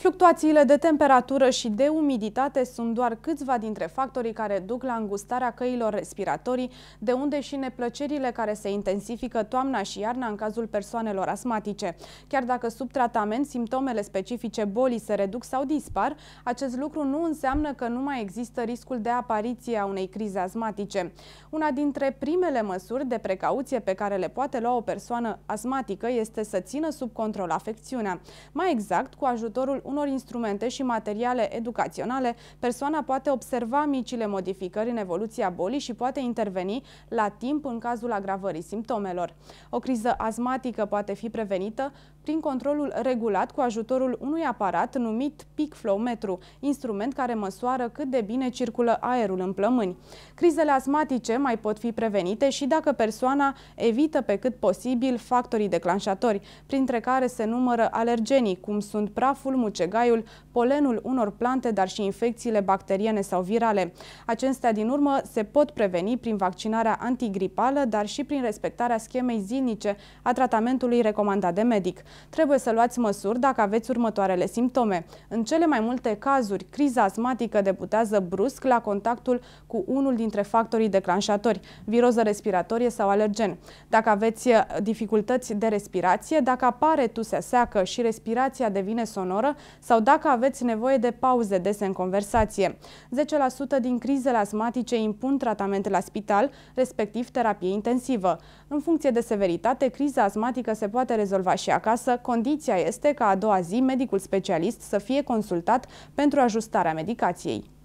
Fluctuațiile de temperatură și de umiditate sunt doar câțiva dintre factorii care duc la îngustarea căilor respiratorii, de unde și neplăcerile care se intensifică toamna și iarna în cazul persoanelor asmatice. Chiar dacă sub tratament simptomele specifice bolii se reduc sau dispar, acest lucru nu înseamnă că nu mai există riscul de apariție a unei crize asmatice. Una dintre primele măsuri de precauție pe care le poate lua o persoană asmatică este să țină sub control afecțiunea. Mai exact, cu ajutorul unor instrumente și materiale educaționale, persoana poate observa micile modificări în evoluția bolii și poate interveni la timp în cazul agravării simptomelor. O criză astmatică poate fi prevenită prin controlul regulat cu ajutorul unui aparat numit Peak Flow Metru, instrument care măsoară cât de bine circulă aerul în plămâni. Crizele astmatice mai pot fi prevenite și dacă persoana evită pe cât posibil factorii declanșatori, printre care se numără alergenii, cum sunt praful, mucegii, mucegaiul, polenul unor plante, dar și infecțiile bacteriene sau virale. Acestea, din urmă, se pot preveni prin vaccinarea antigripală, dar și prin respectarea schemei zilnice a tratamentului recomandat de medic. Trebuie să luați măsuri dacă aveți următoarele simptome. În cele mai multe cazuri, criza asmatică debutează brusc la contactul cu unul dintre factorii declanșatori, viroză respiratorie sau alergen. Dacă aveți eh, dificultăți de respirație, dacă apare tusea seacă și respirația devine sonoră, sau dacă aveți nevoie de pauze dese în conversație. 10% din crizele asmatice impun tratament la spital, respectiv terapie intensivă. În funcție de severitate, criza asmatică se poate rezolva și acasă. Condiția este ca a doua zi medicul specialist să fie consultat pentru ajustarea medicației.